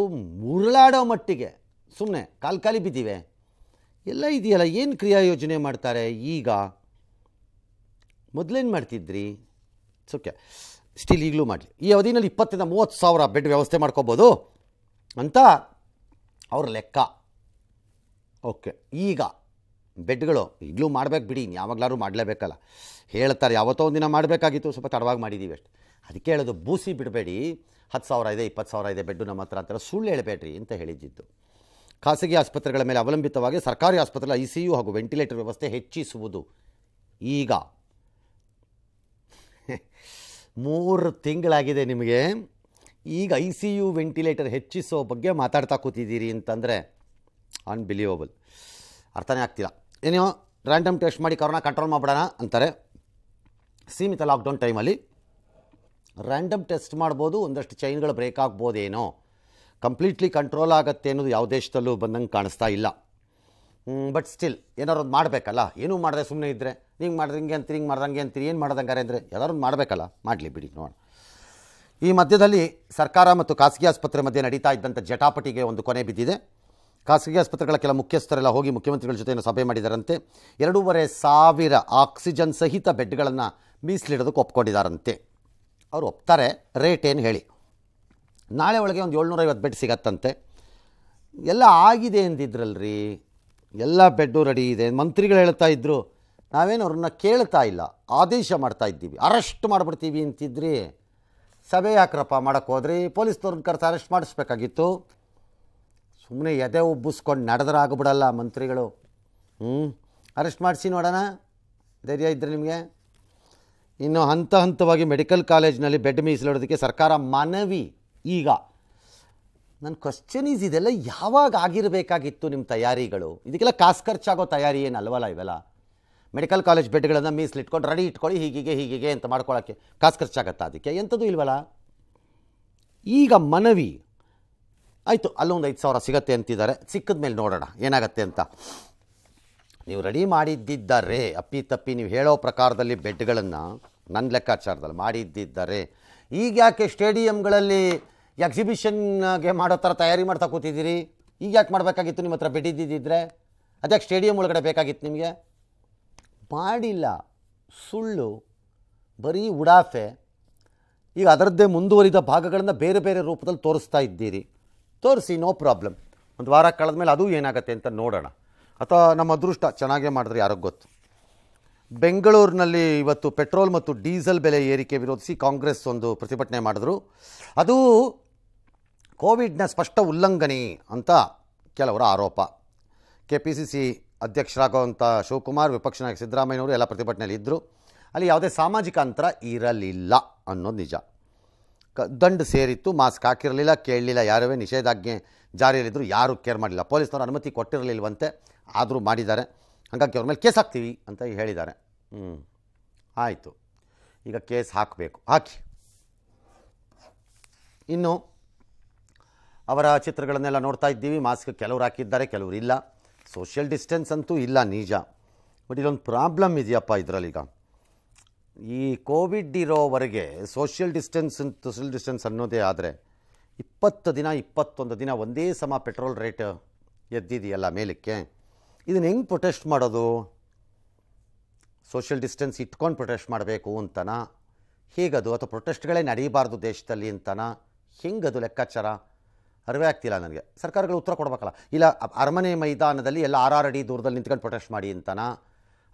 Speaker 1: ಮುರುಳಾಡೋ ಮಟ್ಟಿಗೆ ಸುಮ್ಮನೆ ಕಾಲು ಕಾಲಿ ಬಿದ್ದಿವೆ ಎಲ್ಲ ಇದೆಯಲ್ಲ ಏನು ಕ್ರಿಯಾ ಯೋಜನೆ ಮಾಡ್ತಾರೆ ಈಗ ಮೊದಲೇನು ಮಾಡ್ತಿದ್ರಿ ಓಕೆ ಸ್ಟಿಲ್ ಈಗಲೂ ಮಾಡಲಿ ಈ ಅವಧಿನಲ್ಲಿ ಇಪ್ಪತ್ತರಿಂದ ಮೂವತ್ತು ಸಾವಿರ ಬೆಡ್ ವ್ಯವಸ್ಥೆ ಮಾಡ್ಕೋಬೋದು ಅಂತ ಅವ್ರ ಲೆಕ್ಕ ಓಕೆ ಈಗ ಬೆಡ್ಗಳು ಈಗಲೂ ಮಾಡ್ಬೇಕು ಬಿಡಿ ಯಾವಾಗಲಾರು ಮಾಡಲೇಬೇಕಲ್ಲ ಹೇಳ್ತಾರೆ ಯಾವತ್ತೋ ಒಂದಿನ ಮಾಡಬೇಕಾಗಿತ್ತು ಸ್ವಲ್ಪ ತಡವಾಗಿ ಮಾಡಿದ್ದೀವಿ ಅಷ್ಟು ಅದಕ್ಕೆ ಹೇಳೋದು ಬೂಸಿ ಬಿಡಬೇಡಿ ಹತ್ತು ಸಾವಿರ ಇದೆ ಇಪ್ಪತ್ತು ಸಾವಿರ ಇದೆ ಬೆಡ್ಡು ನಮ್ಮ ಹತ್ರ ಆ ಥರ ಸುಳ್ಳು ಹೇಳಬೇಡ್ರಿ ಅಂತ ಹೇಳಿದ್ದಿದ್ದು ಖಾಸಗಿ ಆಸ್ಪತ್ರೆಗಳ ಮೇಲೆ ಅವಲಂಬಿತವಾಗಿ ಸರ್ಕಾರಿ ಆಸ್ಪತ್ರೆ ಐ ಸಿ ಯು ಹಾಗೂ ವೆಂಟಿಲೇಟರ್ ವ್ಯವಸ್ಥೆ ಹೆಚ್ಚಿಸುವುದು ಈಗ ಮೂರು ತಿಂಗಳಾಗಿದೆ ನಿಮಗೆ ಈಗ ಐ ಸಿ ಯು ವೆಂಟಿಲೇಟರ್ ಹೆಚ್ಚಿಸೋ ಬಗ್ಗೆ ಮಾತಾಡ್ತಾ ಕೂತಿದ್ದೀರಿ ಅಂತಂದರೆ ಅನ್ಬಿಲಿವಬಲ್ ಅರ್ಥನೇ ಆಗ್ತಿಲ್ಲ ಏನೋ ರ್ಯಾಂಡಮ್ ಟೆಸ್ಟ್ ಮಾಡಿ ಕರೋನಾ ಕಂಟ್ರೋಲ್ ಮಾಡ್ಬಿಡೋಣ ಅಂತಾರೆ ಸೀಮಿತ ಲಾಕ್ಡೌನ್ ಟೈಮಲ್ಲಿ ರ್ಯಾಂಡಮ್ ಟೆಸ್ಟ್ ಮಾಡ್ಬೋದು ಒಂದಷ್ಟು ಚೈನ್ಗಳು ಬ್ರೇಕ್ ಆಗ್ಬೋದೇನೋ ಕಂಪ್ಲೀಟ್ಲಿ ಕಂಟ್ರೋಲ್ ಆಗುತ್ತೆ ಅನ್ನೋದು ಯಾವ ದೇಶದಲ್ಲೂ ಬಂದಂಗೆ ಕಾಣಿಸ್ತಾ ಇಲ್ಲ ಬಟ್ ಸ್ಟಿಲ್ ಏನಾರು ಒಂದು ಮಾಡಬೇಕಲ್ಲ ಏನೂ ಮಾಡಿದ್ರೆ ಸುಮ್ಮನೆ ಇದ್ದರೆ ಹಿಂಗೆ ಹಿಂಗೆ ಅಂತೀರಿ ಹಿಂಗೆ ಮಾಡ್ದಂಗೆ ಅಂತೀರಿ ಏನು ಮಾಡ್ದಂಗೆ ಅಂದರೆ ಯಾವ್ದಾರು ಒಂದು ಮಾಡಬೇಕಲ್ಲ ಮಾಡಲಿ ಬಿಡಿ ನೋಡೋಣ ಈ ಮಧ್ಯದಲ್ಲಿ ಸರ್ಕಾರ ಮತ್ತು ಖಾಸಗಿ ಆಸ್ಪತ್ರೆ ಮಧ್ಯೆ ನಡೀತಾ ಇದ್ದಂಥ ಜಟಾಪಟಿಗೆ ಒಂದು ಕೊನೆ ಬಿದ್ದಿದೆ ಖಾಸಗಿ ಆಸ್ಪತ್ರೆಗಳ ಕೆಲ ಮುಖ್ಯಸ್ಥರೆಲ್ಲ ಹೋಗಿ ಮುಖ್ಯಮಂತ್ರಿಗಳ ಜೊತೆ ಸಭೆ ಮಾಡಿದಾರಂತೆ ಎರಡೂವರೆ ಸಾವಿರ ಆಕ್ಸಿಜನ್ ಸಹಿತ ಬೆಡ್ಗಳನ್ನು ಮೀಸಲಿಡೋದಕ್ಕೆ ಒಪ್ಕೊಂಡಿದ್ದಾರಂತೆ ಅವರು ಒಪ್ತಾರೆ ರೇಟ್ ಏನು ಹೇಳಿ ನಾಳೆ ಒಳಗೆ ಒಂದು ಏಳ್ನೂರೈವತ್ತು ಬೆಡ್ ಸಿಗತ್ತಂತೆ ಎಲ್ಲ ಆಗಿದೆ ಎಂದಿದ್ರಲ್ರಿ ಎಲ್ಲ ಬೆಡ್ಡು ರೆಡಿ ಇದೆ ಮಂತ್ರಿಗಳು ಹೇಳ್ತಾ ಇದ್ದರು ನಾವೇನು ಅವ್ರನ್ನ ಕೇಳ್ತಾ ಇಲ್ಲ ಆದೇಶ ಮಾಡ್ತಾ ಇದ್ದೀವಿ ಅರೆಸ್ಟ್ ಮಾಡಿಬಿಡ್ತೀವಿ ಅಂತಿದ್ರಿ ಸಭೆ ಯಾಕ್ರಪ್ಪ ಮಾಡೋಕ್ಕೋದ್ರಿ ಪೊಲೀಸ್ನವ್ರನ್ನ ಕರೆದು ಅರೆಸ್ಟ್ ಮಾಡಿಸ್ಬೇಕಾಗಿತ್ತು ಸುಮ್ಮನೆ ಎದೆ ಉಬ್ಬಿಸ್ಕೊಂಡು ನಡೆದ್ರಾಗ್ಬಿಡಲ್ಲ ಮಂತ್ರಿಗಳು ಹ್ಞೂ ಅರೆಸ್ಟ್ ಮಾಡಿಸಿ ನೋಡೋಣ ಧೈರ್ಯ ಇದ್ದರೆ ನಿಮಗೆ ಇನ್ನು ಹಂತ ಹಂತವಾಗಿ ಮೆಡಿಕಲ್ ಕಾಲೇಜ್ನಲ್ಲಿ ಬೆಡ್ ಮೀಸಲಿಡೋದಕ್ಕೆ ಸರ್ಕಾರ ಮನವಿ ಈಗ ನನ್ನ ಕ್ವಶನ್ ಈಸ್ ಇದೆಲ್ಲ ಯಾವಾಗ ಆಗಿರಬೇಕಾಗಿತ್ತು ನಿಮ್ಮ ತಯಾರಿಗಳು ಇದಕ್ಕೆಲ್ಲ ಕಾಸು ಖರ್ಚಾಗೋ ತಯಾರಿ ಏನು ಅಲ್ವಲ್ಲ ಇವೆಲ್ಲ ಮೆಡಿಕಲ್ ಕಾಲೇಜ್ ಬೆಡ್ಗಳನ್ನು ಮೀಸಲಿಟ್ಕೊಂಡು ರೆಡಿ ಇಟ್ಕೊಳ್ಳಿ ಹೀಗಿಗೆ ಹೀಗಿಗೆ ಅಂತ ಮಾಡ್ಕೊಳ್ಳೋಕ್ಕೆ ಕಾಸು ಖರ್ಚಾಗತ್ತಾ ಅದಕ್ಕೆ ಎಂಥದ್ದು ಇಲ್ವಲ್ಲ ಈಗ ಮನವಿ ಆಯಿತು ಅಲ್ಲೊಂದು ಐದು ಸಾವಿರ ಸಿಗತ್ತೆ ಅಂತಿದ್ದಾರೆ ಸಿಕ್ಕಿದ ಮೇಲೆ ನೋಡೋಣ ಏನಾಗತ್ತೆ ಅಂತ ನೀವು ರೆಡಿ ಮಾಡಿದ್ದಿದ್ದಾರೆ ಅಪ್ಪಿ ತಪ್ಪಿ ನೀವು ಹೇಳೋ ಪ್ರಕಾರದಲ್ಲಿ ಬೆಡ್ಗಳನ್ನು ನನ್ನ ಲೆಕ್ಕಾಚಾರದಲ್ಲಿ ಮಾಡಿದ್ದಿದ್ದಾರೆ ಈಗ ಯಾಕೆ ಸ್ಟೇಡಿಯಂಗಳಲ್ಲಿ ಎಕ್ಸಿಬಿಷನ್ಗೆ ಮಾಡೋ ಥರ ತಯಾರಿ ಮಾಡ್ತಾ ಕೂತಿದ್ದೀರಿ ಈಗ ಯಾಕೆ ಮಾಡಬೇಕಾಗಿತ್ತು ನಿಮ್ಮ ಹತ್ರ ಬೆಡ್ಡಿದ್ದಿದ್ದರೆ ಅದ್ಯಾಕೆ ಸ್ಟೇಡಿಯಂ ಒಳಗಡೆ ಬೇಕಾಗಿತ್ತು ನಿಮಗೆ ಮಾಡಿಲ್ಲ ಸುಳ್ಳು ಬರೀ ಉಡಾಫೆ ಈಗ ಅದರದ್ದೇ ಮುಂದುವರಿದ ಭಾಗಗಳನ್ನು ಬೇರೆ ಬೇರೆ ರೂಪದಲ್ಲಿ ತೋರಿಸ್ತಾ ಇದ್ದೀರಿ ತೋರಿಸಿ ನೋ ಪ್ರಾಬ್ಲಮ್ ಒಂದು ವಾರ ಕಳೆದ ಮೇಲೆ ಅದು ಏನಾಗುತ್ತೆ ಅಂತ ನೋಡೋಣ ಅಥವಾ ನಮ್ಮ ಅದೃಷ್ಟ ಚೆನ್ನಾಗೇ ಮಾಡಿದ್ರೆ ಯಾರಿಗೂ ಗೊತ್ತು ಬೆಂಗಳೂರಿನಲ್ಲಿ ಇವತ್ತು ಪೆಟ್ರೋಲ್ ಮತ್ತು ಡೀಸೆಲ್ ಬೆಲೆ ಏರಿಕೆ ವಿರೋಧಿಸಿ ಕಾಂಗ್ರೆಸ್ ಒಂದು ಪ್ರತಿಭಟನೆ ಮಾಡಿದ್ರು ಅದು ಕೋವಿಡ್ನ ಸ್ಪಷ್ಟ ಉಲ್ಲಂಘನೆ ಅಂತ ಕೆಲವರ ಆರೋಪ ಕೆ ಪಿ ಸಿ ಸಿ ಅಧ್ಯಕ್ಷರಾಗುವಂಥ ಶಿವಕುಮಾರ್ ವಿಪಕ್ಷ ನಾಯಕ ಸಿದ್ದರಾಮಯ್ಯವರು ಎಲ್ಲ ಪ್ರತಿಭಟನೆಯಲ್ಲಿ ಇದ್ದರು ಅಲ್ಲಿ ಯಾವುದೇ ಸಾಮಾಜಿಕ ಅಂತರ ಇರಲಿಲ್ಲ ಅನ್ನೋದು ನಿಜ ಕ ದಂಡು ಸೇರಿತ್ತು ಮಾಸ್ಕ್ ಹಾಕಿರಲಿಲ್ಲ ಕೇಳಲಿಲ್ಲ ಯಾರವೇ ನಿಷೇಧಾಜ್ಞೆ ಜಾರಿಯಲ್ಲಿದ್ದರೂ ಯಾರೂ ಕೇರ್ ಮಾಡಲಿಲ್ಲ ಪೊಲೀಸ್ನವರು ಅನುಮತಿ ಕೊಟ್ಟಿರಲಿಲ್ಲವಂತೆ ಆದರೂ ಮಾಡಿದ್ದಾರೆ ಹಾಗಾಗಿ ಅವ್ರ ಮೇಲೆ ಕೇಸ್ ಹಾಕ್ತೀವಿ ಅಂತ ಹೇಳಿದ್ದಾರೆ ಹ್ಞೂ ಆಯಿತು ಈಗ ಕೇಸ್ ಹಾಕಬೇಕು ಹಾಕಿ ಇನ್ನು ಅವರ ಚಿತ್ರಗಳನ್ನೆಲ್ಲ ನೋಡ್ತಾ ಇದ್ದೀವಿ ಮಾಸ್ಕ್ ಕೆಲವರು ಹಾಕಿದ್ದಾರೆ ಕೆಲವರು ಇಲ್ಲ ಸೋಷಿಯಲ್ ಡಿಸ್ಟೆನ್ಸ್ ಅಂತೂ ಇಲ್ಲ ನಿಜ ಬಟ್ ಇದೊಂದು ಪ್ರಾಬ್ಲಮ್ ಇದೆಯಪ್ಪ ಇದರಲ್ಲಿ ಈಗ ಈ ಕೋವಿಡ್ ಇರೋವರೆಗೆ ಸೋಷಿಯಲ್ ಡಿಸ್ಟೆನ್ಸ್ ಸೋಷಿಯಲ್ ಡಿಸ್ಟೆನ್ಸ್ ಅನ್ನೋದೇ ಆದರೆ ಇಪ್ಪತ್ತು ದಿನ ಇಪ್ಪತ್ತೊಂದು ದಿನ ಒಂದೇ ಸಮ ಪೆಟ್ರೋಲ್ ರೇಟ್ ಎದ್ದಿದೆಯಲ್ಲ ಮೇಲಕ್ಕೆ ಇದನ್ನು ಹೆಂಗೆ ಪ್ರೊಟೆಸ್ಟ್ ಮಾಡೋದು ಸೋಷಿಯಲ್ ಡಿಸ್ಟೆನ್ಸ್ ಇಟ್ಕೊಂಡು ಪ್ರೊಟೆಸ್ಟ್ ಮಾಡಬೇಕು ಅಂತನಾ ಹೇಗದು ಅಥವಾ ಪ್ರೊಟೆಸ್ಟ್ಗಳೇ ನಡೀಬಾರ್ದು ದೇಶದಲ್ಲಿ ಅಂತನಾ ಹೆಂಗದು ಲೆಕ್ಕಾಚಾರ ಅರಿವೆ ಆಗ್ತಿಲ್ಲ ನನಗೆ ಸರ್ಕಾರಗಳು ಉತ್ತರ ಕೊಡಬೇಕಲ್ಲ ಇಲ್ಲ ಅರಮನೆ ಮೈದಾನದಲ್ಲಿ ಎಲ್ಲ ಆರಾರಡಿ ದೂರದಲ್ಲಿ ನಿಂತ್ಕೊಂಡು ಪ್ರೊಟೆಸ್ಟ್ ಮಾಡಿ ಅಂತನಾ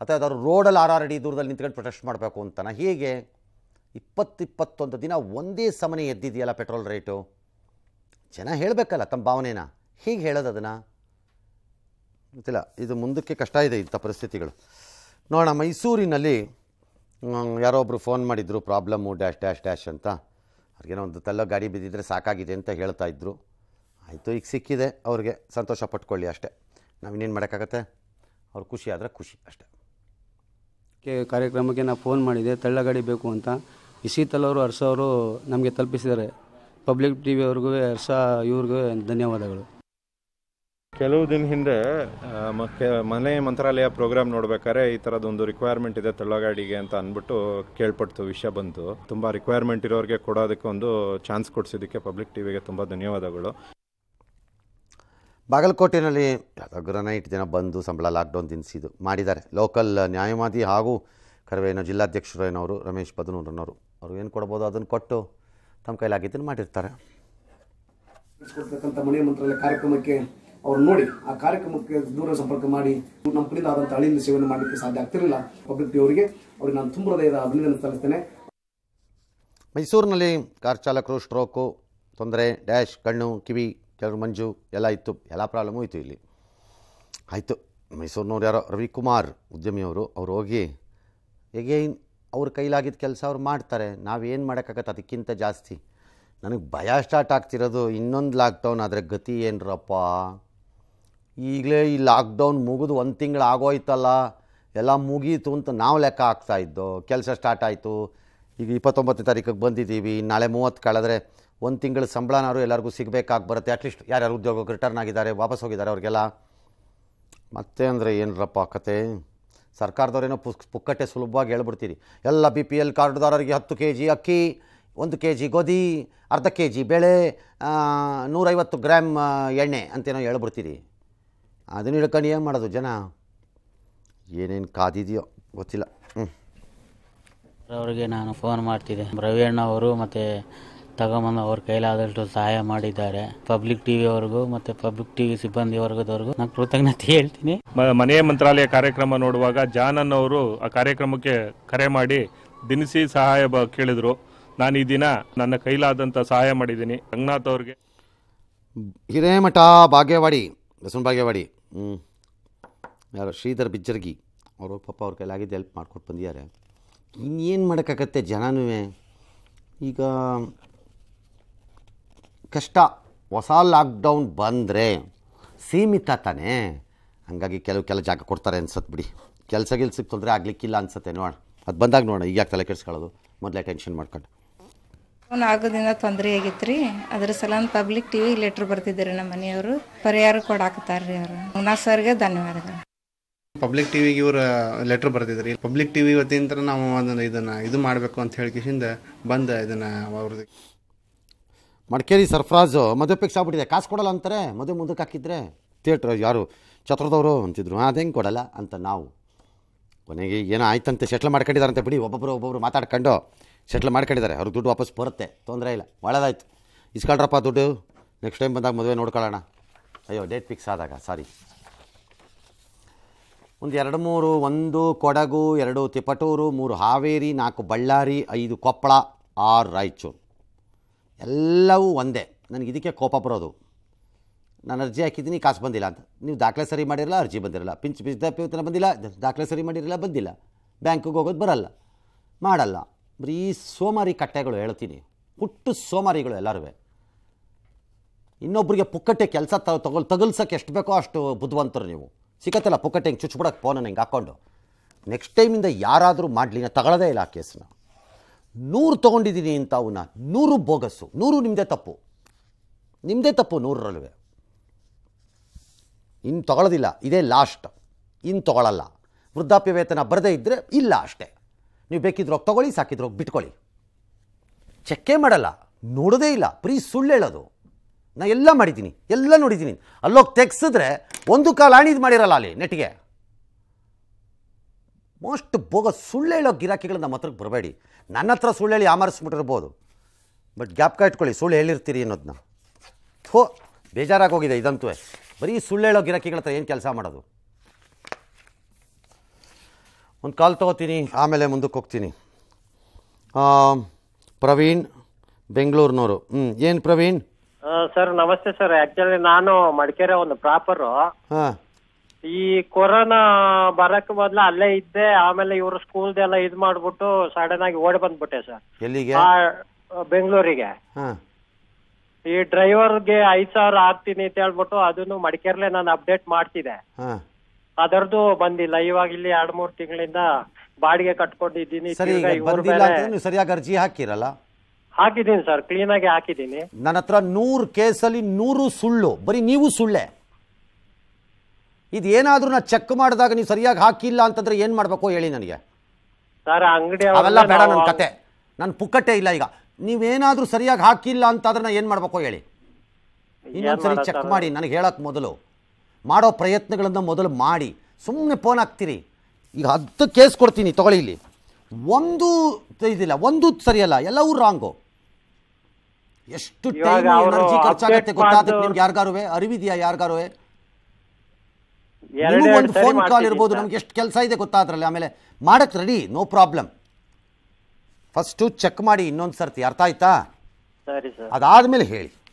Speaker 1: ಅಥವಾ ಯಾವ್ದಾದ್ರು ರೋಡಲ್ಲಿ ಆರ್ ಆರ್ ಅಡಿ ದೂರದಲ್ಲಿ ನಿಂತ್ಕೊಂಡು ಪ್ರೊಟೆಸ್ಟ್ ಮಾಡಬೇಕು ಅಂತಾನೆ ಹೀಗೆ ಇಪ್ಪತ್ತೊಂದು ದಿನ ಒಂದೇ ಸಮನೆ ಎದ್ದಿದೆಯಲ್ಲ ಪೆಟ್ರೋಲ್ ರೇಟು ಜನ ಹೇಳಬೇಕಲ್ಲ ತಮ್ಮ ಭಾವನೆನ ಹೀಗೆ ಹೇಳೋದು ಅದನ್ನು ಗೊತ್ತಿಲ್ಲ ಇದು ಮುಂದಕ್ಕೆ ಕಷ್ಟ ಇದೆ ಇಂಥ ಪರಿಸ್ಥಿತಿಗಳು ನೋಡೋಣ ಮೈಸೂರಿನಲ್ಲಿ ಯಾರೋ ಒಬ್ಬರು ಫೋನ್ ಮಾಡಿದ್ರು ಪ್ರಾಬ್ಲಮ್ಮು ಡ್ಯಾಶ್ ಡ್ಯಾಶ್ ಡ್ಯಾಶ್ ಅಂತ ಅವ್ರಿಗೇನೋ ಒಂದು ತಲ್ಲೋ ಗಾಡಿ ಬಿದ್ದಿದ್ರೆ ಸಾಕಾಗಿದೆ ಅಂತ ಹೇಳ್ತಾ ಇದ್ದರು ಆಯಿತು ಈಗ ಸಿಕ್ಕಿದೆ ಅವ್ರಿಗೆ ಸಂತೋಷ ಪಟ್ಕೊಳ್ಳಿ ಅಷ್ಟೇ ನಾವು ಇನ್ನೇನು ಮಾಡೋಕ್ಕಾಗತ್ತೆ ಅವ್ರು ಖುಷಿ ಆದರೆ ಖುಷಿ ಅಷ್ಟೇ ಕಾರ್ಯಕ್ರಮಕ್ಕೆ ನಾವು ಫೋನ್ ಮಾಡಿದೆ ತಳ್ಳಗಾಡಿ ಬೇಕು ಅಂತ ತಲವರು ಹರ್ಷ ಅವರು ನಮಗೆ ತಲುಪಿಸಿದ್ದಾರೆ ಪಬ್ಲಿಕ್ ಟಿ ಅವ್ರಿಗೂ ಹರ್ಷ ಇವ್ರಿಗೂ ಧನ್ಯವಾದಗಳು ಕೆಲವು ದಿನ ಹಿಂದೆ ಮನೆ ಮಂತ್ರಾಲಯ ಪ್ರೋಗ್ರಾಮ್ ನೋಡ್ಬೇಕಾದ್ರೆ ಈ ಥರದೊಂದು ರಿಕ್ವೈರ್ಮೆಂಟ್ ಇದೆ ತಳ್ಳಗಾಡಿಗೆ ಅಂತ ಅಂದ್ಬಿಟ್ಟು ಕೇಳ್ಪಡ್ತು ವಿಷಯ ಬಂತು ತುಂಬ ರಿಕ್ವೈರ್ಮೆಂಟ್ ಇರೋರಿಗೆ ಕೊಡೋದಕ್ಕೆ ಒಂದು ಚಾನ್ಸ್ ಕೊಡಿಸಿದ್ದಕ್ಕೆ ಪಬ್ಲಿಕ್ ಟಿವಿಗೆ ತುಂಬ ಧನ್ಯವಾದಗಳು ಬಾಗಲಕೋಟೆಯಲ್ಲಿ ಯಾವ್ದಾಗ್ರನ ನೈಟ್ ಜನ ಬಂದು ಸಂಬಳ ಲಾಕ್ಡೌನ್ ದಿನಿಸಿದ್ದು ಮಾಡಿದ್ದಾರೆ ಲೋಕಲ್ ನ್ಯಾಯವಾದಿ ಹಾಗೂ ಜಿಲ್ಲಾಧ್ಯಕ್ಷರು ಜಿಲ್ಲಾಧ್ಯಕ್ಷರೇನವರು ರಮೇಶ್ ಬದನೂರನವರು ಅವರು ಏನು ಕೊಡ್ಬೋದು ಅದನ್ನು ಕೊಟ್ಟು ತಮ್ಮ ಕೈಲಾಗಿದ್ದನ್ನು ಮಾಡಿರ್ತಾರೆ ಮನೆ ಮಂತ್ರಾಲಯ ಕಾರ್ಯಕ್ರಮಕ್ಕೆ ಅವ್ರು ನೋಡಿ ಆ ಕಾರ್ಯಕ್ರಮಕ್ಕೆ ದೂರ ಸಂಪರ್ಕ ಮಾಡಿ ನಮ್ಮ ಕಡೆಯಿಂದ ಆದಂಥ ಅಳಿಯಿಂದ ಸೇವನೆ ಮಾಡಲಿಕ್ಕೆ ಸಾಧ್ಯ ಆಗ್ತಿರಲಿಲ್ಲ ಪಬ್ಲಿಕ್ ಅವರಿಗೆ ಅವ್ರಿಗೆ ನಾನು ತುಂಬ ಹೃದಯದ ಅಭಿನಂದನೆ ಸಲ್ಲಿಸ್ತೇನೆ ಮೈಸೂರಿನಲ್ಲಿ ಕಾರ್ ಚಾಲಕರು ಸ್ಟ್ರೋಕು ತೊಂದರೆ ಡ್ಯಾಶ್ ಕಣ್ಣು ಕಿವಿ ಕೆಲವರು ಮಂಜು ಎಲ್ಲ ಇತ್ತು ಎಲ್ಲ ಪ್ರಾಬ್ಲಮ್ಮು ಇತ್ತು ಇಲ್ಲಿ ಆಯಿತು ಮೈಸೂರಿನವ್ರು ಯಾರೋ ರವಿಕುಮಾರ್ ಉದ್ಯಮಿಯವರು ಅವ್ರು ಹೋಗಿ ಎಗೇನ್ ಅವ್ರ ಕೈಲಾಗಿದ್ದ ಕೆಲಸ ಅವ್ರು ಮಾಡ್ತಾರೆ ನಾವೇನು ಮಾಡೋಕ್ಕಾಗತ್ತೆ ಅದಕ್ಕಿಂತ ಜಾಸ್ತಿ ನನಗೆ ಭಯ ಸ್ಟಾರ್ಟ್ ಆಗ್ತಿರೋದು ಇನ್ನೊಂದು ಲಾಕ್ಡೌನ್ ಆದರೆ ಗತಿ ಏನರಪ್ಪ ಈಗಲೇ ಈ ಲಾಕ್ಡೌನ್ ಮುಗಿದು ಒಂದು ತಿಂಗಳು ಆಗೋಯ್ತಲ್ಲ ಎಲ್ಲ ಮುಗೀತು ಅಂತ ನಾವು ಲೆಕ್ಕ ಹಾಕ್ತಾಯಿದ್ದೋ ಕೆಲಸ ಸ್ಟಾರ್ಟ್ ಆಯಿತು ಈಗ ಇಪ್ಪತ್ತೊಂಬತ್ತನೇ ತಾರೀಕಿಗೆ ಬಂದಿದ್ದೀವಿ ನಾಳೆ ಮೂವತ್ತು ಕಳೆದ್ರೆ ಒಂದು ತಿಂಗಳ ಸಂಬಳನಾದ್ರು ಎಲ್ಲರಿಗೂ ಸಿಗಬೇಕಾಗಿ ಬರುತ್ತೆ ಅಟ್ಲೀಸ್ಟ್ ಯಾರ್ಯಾರು ಉದ್ಯೋಗಕ್ಕೆ ರಿಟರ್ನ್ ಆಗಿದ್ದಾರೆ ವಾಪಸ್ ಹೋಗಿದ್ದಾರೆ ಅವ್ರಿಗೆಲ್ಲ ಮತ್ತೆ ಅಂದರೆ ಏನರಪ್ಪ ಕತೆ ಸರ್ಕಾರದವ್ರೇನೋ ಪುಸ್ ಪುಕ್ಕಟ್ಟೆ ಸುಲಭವಾಗಿ ಹೇಳ್ಬಿಡ್ತೀರಿ ಎಲ್ಲ ಬಿ ಪಿ ಎಲ್ ಕಾರ್ಡ್ದಾರರಿಗೆ ಹತ್ತು ಕೆ ಜಿ ಅಕ್ಕಿ ಒಂದು ಕೆ ಜಿ ಗೋಧಿ ಅರ್ಧ ಕೆ ಜಿ ಬೇಳೆ ನೂರೈವತ್ತು ಗ್ರಾಮ್ ಎಣ್ಣೆ ಅಂತೇನೋ ಹೇಳ್ಬಿಡ್ತೀರಿ ಅದನ್ನು ಹೇಳ್ಕೊಂಡು ಏನು ಮಾಡೋದು ಜನ ಏನೇನು ಕಾದಿದೆಯೋ ಗೊತ್ತಿಲ್ಲ ಹ್ಞೂ ಅವರಿಗೆ ನಾನು ಫೋನ್ ಮಾಡ್ತಿದ್ದೆ ರವಿ ಅವರು ಮತ್ತು ತಗೊಂಬಂದು ಅವ್ರ ಕೈಲಾದಷ್ಟು ಸಹಾಯ ಮಾಡಿದ್ದಾರೆ ಪಬ್ಲಿಕ್ ಟಿವಿ ಅವ್ರಿಗೂ ಮತ್ತೆ ಪಬ್ಲಿಕ್ ಟಿವಿ ಸಿಬ್ಬಂದಿ ವರ್ಗದವರೆಗೂ ನಾನು ಕೃತಜ್ಞತೆ ಹೇಳ್ತೀನಿ ಮನೆ ಮಂತ್ರಾಲಯ ಕಾರ್ಯಕ್ರಮ ನೋಡುವಾಗ ಜಾನನ್ ಅವರು ಆ ಕಾರ್ಯಕ್ರಮಕ್ಕೆ ಕರೆ ಮಾಡಿ ದಿನಸಿ ಸಹಾಯ ಕೇಳಿದ್ರು ನಾನು ಈ ದಿನ ನನ್ನ ಕೈಲಾದಂಥ ಸಹಾಯ ಮಾಡಿದ್ದೀನಿ ರಂಗನಾಥ್ ಅವ್ರಿಗೆ ಹಿರೇಮಠ ಭಾಗ್ಯವಾಡಿ ಬಸವನ ಭಾಗ್ಯವಾಡಿ ಹ್ಞೂ ಯಾರು ಶ್ರೀಧರ್ ಬಿಜ್ಜರ್ಗಿ ಅವರು ಪಪ್ಪ ಅವ್ರ ಕೈಲಾಗಿದ್ದು ಹೆಲ್ಪ್ ಮಾಡ್ಕೊಟ್ಟು ಬಂದಿದ್ದಾರೆ ಇನ್ನೇನು ಮಾಡೋಕ್ಕಾಗತ್ತೆ ಜನನೂ ಈಗ ಕಷ್ಟ ಹೊಸ ಲಾಕ್ಡೌನ್ ಬಂದರೆ ಸೀಮಿತ ತಾನೇ ಹಂಗಾಗಿ ಕೆಲವು ಕೆಲ ಜಾಗ ಕೊಡ್ತಾರೆ ಅನ್ಸತ್ತೆ ಬಿಡಿ ಕೆಲಸ ಗೆಲ್ಸಕ್ಕೆ ತೊಂದರೆ ಆಗಲಿಕ್ಕಿಲ್ಲ ಅನ್ಸತ್ತೆ ನೋಡ ಅದು ಬಂದಾಗ ನೋಡೋಣ ಈಗ ತಲೆ ಕೆಡಿಸ್ಕೊಳ್ಳೋದು ಮೊದಲೇ ಟೆನ್ಷನ್ ಮಾಡ್ಕೊಂಡು ಆಗೋದಿಂದ ತೊಂದರೆ ಆಗಿತ್ತು ರೀ ಅದ್ರ ಸಲಂದ ಪಬ್ಲಿಕ್ ಟಿವಿ ಲೆಟ್ರ್ ಬರ್ತಿದ್ರಿ ನಮ್ಮ ಮನೆಯವರು ಪರಿಹಾರ ಕೊಡಾಕತ್ತಾರ್ರಿ ಅವರು ನಾ ಸರ್ಗೆ ಧನ್ಯವಾದಗಳು ಪಬ್ಲಿಕ್ ಟಿವಿಗೆ ಇವರು ಲೆಟ್ರ್ ಬರ್ತಿದ್ರಿ ಪಬ್ಲಿಕ್ ಟಿವಿ ವತಿಯಿಂದ ನಾವು ಅದನ್ನ ಇದನ್ನ ಇದು ಮಾಡಬೇಕು ಅಂತ ಹೇಳಿಕಿಸಿಂದ ಬಂದ ಇದನ್ನ ಅವ್ರದ್ದು ಮಡಿಕೇರಿ ಸರ್ಫ್ರಾಜು ಪಿಕ್ಸ್ ಆಗ್ಬಿಟ್ಟಿದೆ ಕಾಸು ಕೊಡಲ್ಲ ಅಂತಾರೆ ಮದುವೆ ಮುಂದಕ್ಕೆ ಹಾಕಿದ್ರೆ ಥಿಯೇಟ್ರ್ ಯಾರು ಛತ್ರದವರು ಅಂತಿದ್ರು ಅದು ಹೆಂಗೆ ಕೊಡಲ್ಲ ಅಂತ ನಾವು ಕೊನೆಗೆ ಏನೋ ಆಯ್ತಂತೆ ಸೆಟ್ಲ್ ಮಾಡ್ಕೊಂಡಿದ್ದಾರಂತೆ ಬಿಡಿ ಒಬ್ಬೊಬ್ಬರು ಒಬ್ಬೊಬ್ಬರು ಮಾತಾಡ್ಕೊಂಡು ಸೆಟ್ಲ್ ಮಾಡ್ಕೊಂಡಿದ್ದಾರೆ ಅವ್ರಿಗೆ ದುಡ್ಡು ವಾಪಸ್ ಬರುತ್ತೆ ತೊಂದರೆ ಇಲ್ಲ ಒಳ್ಳೆದಾಯ್ತು ಇಸ್ಕೊಳ್ರಪ್ಪ ದುಡ್ಡು ನೆಕ್ಸ್ಟ್ ಟೈಮ್ ಬಂದಾಗ ಮದುವೆ ನೋಡ್ಕೊಳ್ಳೋಣ ಅಯ್ಯೋ ಡೇಟ್ ಫಿಕ್ಸ್ ಆದಾಗ ಸಾರಿ ಒಂದು ಎರಡು ಮೂರು ಒಂದು ಕೊಡಗು ಎರಡು ತಿಪಟೂರು ಮೂರು ಹಾವೇರಿ ನಾಲ್ಕು ಬಳ್ಳಾರಿ ಐದು ಕೊಪ್ಪಳ ಆರು ರಾಯಚೂರು ಎಲ್ಲವೂ ಒಂದೇ ನನಗೆ ಇದಕ್ಕೆ ಕೋಪ ಬರೋದು ನಾನು ಅರ್ಜಿ ಹಾಕಿದ್ದೀನಿ ಕಾಸು ಬಂದಿಲ್ಲ ಅಂತ ನೀವು ದಾಖಲೆ ಸರಿ ಮಾಡಿರಲ್ಲ ಅರ್ಜಿ ಬಂದಿರಲ್ಲ ಪಿಂಚ್ ಪಿಂಚ ಬಂದಿಲ್ಲ ದಾಖಲೆ ಸರಿ ಮಾಡಿರಲ್ಲ ಬಂದಿಲ್ಲ ಬ್ಯಾಂಕಿಗೆ ಹೋಗೋದು ಬರಲ್ಲ ಮಾಡಲ್ಲ ಬರೀ ಸೋಮಾರಿ ಕಟ್ಟೆಗಳು ಹೇಳ್ತೀನಿ ಹುಟ್ಟು ಸೋಮಾರಿಗಳು ಎಲ್ಲರೂ ಇನ್ನೊಬ್ಬರಿಗೆ ಪುಕ್ಕಟ್ಟೆ ಕೆಲಸ ತಗೋ ತಗೊಳ್ ಎಷ್ಟು ಬೇಕೋ ಅಷ್ಟು ಬುದ್ಧಿವಂತರು ನೀವು ಸಿಗತ್ತಲ್ಲ ಪುಕ್ಕಟ್ಟೆ ಹಿಂಗೆ ಚುಚ್ಬಿಡೋಕೆ ಫೋನನ್ನು ಹಿಂಗೆ ಹಾಕ್ಕೊಂಡು ನೆಕ್ಸ್ಟ್ ಟೈಮಿಂದ ಯಾರಾದರೂ ಮಾಡಲಿ ನಾನು ತಗೊಳ್ಳೋದೇ ಇಲ್ಲ ಆ ಕೇಸನ್ನು ನೂರು ತೊಗೊಂಡಿದ್ದೀನಿ ಅಂತ ಅವನ್ನ ನೂರು ಬೋಗಸ್ಸು ನೂರು ನಿಮ್ಮದೇ ತಪ್ಪು ನಿಮ್ಮದೇ ತಪ್ಪು ನೂರರಲ್ವೇ ಇನ್ನು ತಗೊಳ್ಳೋದಿಲ್ಲ ಇದೇ ಲಾಸ್ಟ್ ಇನ್ನು ತೊಗೊಳಲ್ಲ ವೃದ್ಧಾಪ್ಯ ವೇತನ ಬರದೇ ಇದ್ದರೆ ಇಲ್ಲ ಅಷ್ಟೇ ನೀವು ಬೇಕಿದ್ರೋಗಿ ತೊಗೊಳ್ಳಿ ಸಾಕಿದ್ರೋಗಿ ಬಿಟ್ಕೊಳ್ಳಿ ಚೆಕ್ಕೇ ಮಾಡಲ್ಲ ನೋಡೋದೇ ಇಲ್ಲ ಪ್ರೀ ಸುಳ್ಳು ಹೇಳೋದು ನಾನು ಎಲ್ಲ ಮಾಡಿದ್ದೀನಿ ಎಲ್ಲ ನೋಡಿದ್ದೀನಿ ಅಲ್ಲೋಗಿ ತೆಗ್ಸಿದ್ರೆ ಒಂದು ಕಾಲು ಆಣಿದು ಮಾಡಿರಲ್ಲ ಅಲ್ಲಿ ನೆಟ್ಟಿಗೆ ಮೋಸ್ಟ್ ಬೋಗ ಸುಳ್ಳು ಹೇಳೋ ಗಿರಾಕಿಗಳು ನಮ್ಮ ಹತ್ರಕ್ಕೆ ಬರಬೇಡಿ ನನ್ನ ಹತ್ರ ಸುಳ್ಳು ಹೇಳಿ ಆಮರಿಸ್ಬಿಟ್ಟಿರ್ಬೋದು ಬಟ್ ಗ್ಯಾಪ್ಕ ಇಟ್ಕೊಳ್ಳಿ ಸುಳ್ಳು ಹೇಳಿರ್ತೀರಿ ಅನ್ನೋದನ್ನ ಬೇಜಾರಾಗಿ ಹೋಗಿದೆ ಇದಂತೂ ಬರೀ ಸುಳ್ಳು ಹೇಳೋ ಗಿರಾಕಿಗಳ ಹತ್ರ ಏನು ಕೆಲಸ ಮಾಡೋದು ಒಂದು ಕಾಲ್ ತೊಗೋತೀನಿ ಆಮೇಲೆ ಮುಂದಕ್ಕೆ ಹೋಗ್ತೀನಿ ಪ್ರವೀಣ್ ಬೆಂಗಳೂರಿನವರು ಹ್ಞೂ ಏನು ಪ್ರವೀಣ್ ಸರ್ ನಮಸ್ತೆ ಸರ್ ಆ್ಯಕ್ಚುಲಿ ನಾನು ಮಡಿಕೇರಿ ಒಂದು ಪ್ರಾಪರು ಹಾಂ ಈ ಕೊರೋನಾ ಬರಕ್ ಮೊದ್ಲು ಅಲ್ಲೇ ಇದ್ದೆ ಆಮೇಲೆ ಇವ್ರ ಸ್ಕೂಲ್ದೆಲ್ಲ ಇದ್ ಮಾಡ್ಬಿಟ್ಟು ಸಡನ್ ಆಗಿ ಓಡಿ ಬಂದ್ಬಿಟ್ಟೆ ಸರ್ ಬೆಂಗಳೂರಿಗೆ ಈ ಡ್ರೈವರ್ಗೆ ಐದ್ ಸಾವಿರ ಆಗ್ತೀನಿ ಅಂತ ಹೇಳ್ಬಿಟ್ಟು ಅದನ್ನು ಮಡಿಕೇರ್ಲೆ ನಾನು ಅಪ್ಡೇಟ್ ಮಾಡ್ತಿದ್ದೆ ಅದರದ್ದು ಬಂದಿಲ್ಲ ಇವಾಗ ಇಲ್ಲಿ ಎರಡ್ ಮೂರ್ ತಿಂಗಳಿಂದ ಬಾಡಿಗೆ ಕಟ್ಕೊಂಡಿದ್ದೀನಿ ಸರಿಯಾಗಿ ಅರ್ಜಿ ಹಾಕಿರಲ್ಲ ಹಾಕಿದ್ದೀನಿ ಸರ್ ಕ್ಲೀನ್ ಆಗಿ ಹಾಕಿದ್ದೀನಿ ನನ್ನ ಹತ್ರ ನೂರು ಕೇಸಲ್ಲಿ ನೂರು ಸುಳ್ಳು ಬರೀ ನೀವು ಸುಳ್ಳೆ ಇದು ಏನಾದ್ರೂ ನಾ ಚೆಕ್ ಮಾಡಿದಾಗ ನೀವು ಸರಿಯಾಗಿ ಹಾಕಿಲ್ಲ ಅಂತಂದ್ರೆ ಏನು ಮಾಡ್ಬೇಕು ಹೇಳಿ ನನಗೆ ಅವೆಲ್ಲ ಬೇಡ ನನ್ನ ಕತೆ ನನ್ನ ಪುಕ್ಕಟ್ಟೆ ಇಲ್ಲ ಈಗ ನೀವೇನಾದರೂ ಸರಿಯಾಗಿ ಹಾಕಿಲ್ಲ ಅಂತಂದ್ರೆ ನಾ ಏನು ಮಾಡಬೇಕು ಹೇಳಿ
Speaker 2: ಇನ್ನೊಂದ್ಸರಿ ಚೆಕ್ ಮಾಡಿ
Speaker 1: ನನಗೆ ಹೇಳಕ್ ಮೊದಲು ಮಾಡೋ ಪ್ರಯತ್ನಗಳನ್ನು ಮೊದಲು ಮಾಡಿ ಸುಮ್ಮನೆ ಫೋನ್ ಹಾಕ್ತೀರಿ ಈಗ ಹತ್ತು ಕೇಸ್ ಕೊಡ್ತೀನಿ ತಗೊಳ್ಳಿ ಇಲ್ಲಿ ಒಂದು ಇದಿಲ್ಲ ಒಂದು ಸರಿಯಲ್ಲ ಎಲ್ಲವೂ ರಾಂಗು ಎಷ್ಟು ಟೈಮ್ ಎನರ್ಜಿ ಖರ್ಚಾಗತ್ತೆ ಗೊತ್ತಾದ್ರೆ ನಿಮ್ಗೆ ಯಾರಿಗಾರುವೆ ಅರಿವಿದೆಯಾ ಯಾರಿಗಾರುವೆ ಒಂದು ಫೋನ್ ಕಾಲ್ ಇರ್ಬೋದು ನಮ್ಗೆ ಎಷ್ಟು ಕೆಲಸ ಇದೆ ಗೊತ್ತಾ ಅದರಲ್ಲಿ ಆಮೇಲೆ ಮಾಡಕ್ಕೆ ready no problem first check ಮಾಡಿ ಇನ್ನೊಂದು ಸರ್ತಿ ಅರ್ಥ ಆಯ್ತಾ ಸರಿ ಸರ್ ಹೇಳಿ